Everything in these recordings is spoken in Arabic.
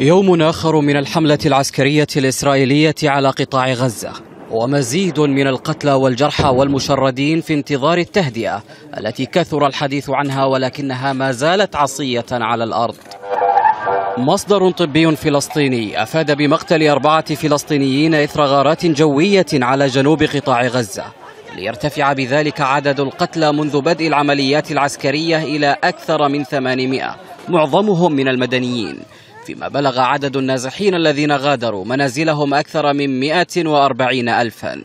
يوم آخر من الحملة العسكرية الإسرائيلية على قطاع غزة ومزيد من القتلى والجرحى والمشردين في انتظار التهدئة التي كثر الحديث عنها ولكنها ما زالت عصية على الأرض مصدر طبي فلسطيني أفاد بمقتل أربعة فلسطينيين إثر غارات جوية على جنوب قطاع غزة ليرتفع بذلك عدد القتلى منذ بدء العمليات العسكرية إلى أكثر من 800 معظمهم من المدنيين فيما بلغ عدد النازحين الذين غادروا منازلهم أكثر من 140 ألفاً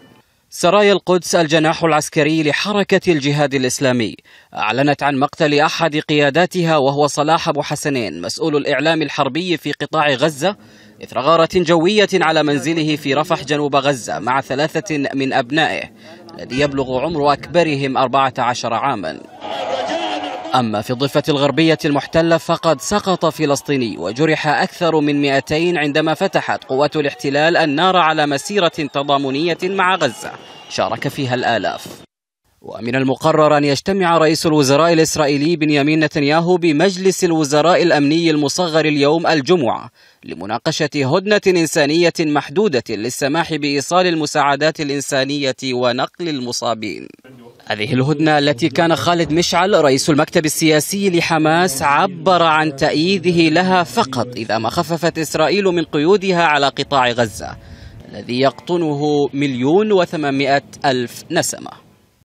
سرايا القدس الجناح العسكري لحركة الجهاد الإسلامي أعلنت عن مقتل أحد قياداتها وهو صلاح أبو حسنين مسؤول الإعلام الحربي في قطاع غزة إثر غارة جوية على منزله في رفح جنوب غزة مع ثلاثة من أبنائه الذي يبلغ عمر أكبرهم 14 عاماً أما في الضفة الغربية المحتلة فقد سقط فلسطيني وجرح أكثر من 200 عندما فتحت قوات الاحتلال النار على مسيرة تضامنية مع غزة شارك فيها الآلاف ومن المقرر أن يجتمع رئيس الوزراء الإسرائيلي بنيامين نتنياهو بمجلس الوزراء الأمني المصغر اليوم الجمعة لمناقشة هدنة إنسانية محدودة للسماح بإيصال المساعدات الإنسانية ونقل المصابين هذه الهدنة التي كان خالد مشعل رئيس المكتب السياسي لحماس عبر عن تأييده لها فقط إذا ما خففت إسرائيل من قيودها على قطاع غزة الذي يقطنه مليون وثمانمائة ألف نسمة